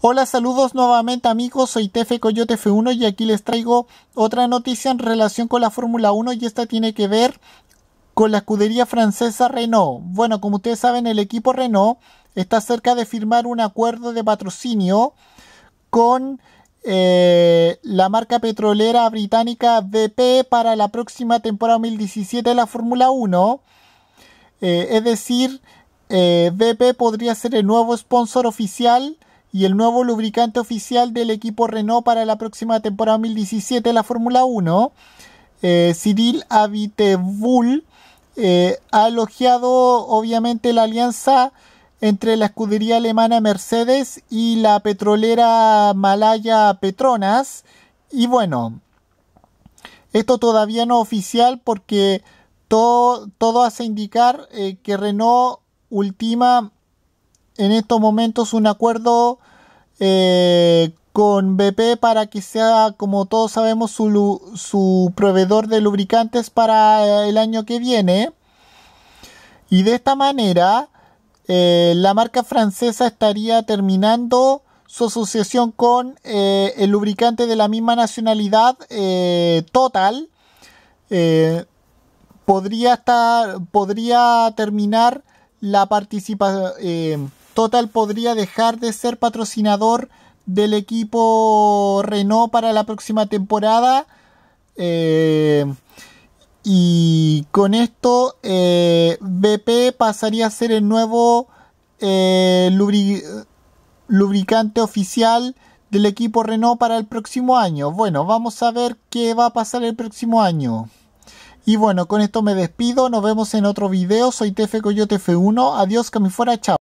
Hola, saludos nuevamente amigos, soy Tefe Coyote F1 y aquí les traigo otra noticia en relación con la Fórmula 1 y esta tiene que ver con la escudería francesa Renault. Bueno, como ustedes saben, el equipo Renault está cerca de firmar un acuerdo de patrocinio con eh, la marca petrolera británica BP para la próxima temporada 2017 de la Fórmula 1. Eh, es decir, eh, BP podría ser el nuevo sponsor oficial y el nuevo lubricante oficial del equipo Renault para la próxima temporada 2017 de la Fórmula 1, eh, Cyril eh, ha elogiado obviamente la alianza entre la escudería alemana Mercedes y la petrolera malaya Petronas. Y bueno, esto todavía no es oficial porque todo, hace indicar eh, que Renault ultima en estos momentos un acuerdo eh, con BP para que sea, como todos sabemos, su, proveedor de lubricantes para eh, el año que viene. Y de esta manera, eh, la marca francesa estaría terminando su asociación con el lubricante de la misma nacionalidad, Total. podría, estar, podría terminar la participación Total podría dejar de ser patrocinador del equipo Renault para la próxima temporada. Eh, y con esto eh, BP pasaría a ser el nuevo eh, lubricante oficial del equipo Renault para el próximo año. Bueno, vamos a ver qué va a pasar el próximo año. Y bueno, con esto me despido. Nos vemos en otro video. Soy TF Coyote F1. Adiós, que me fuera. Chao.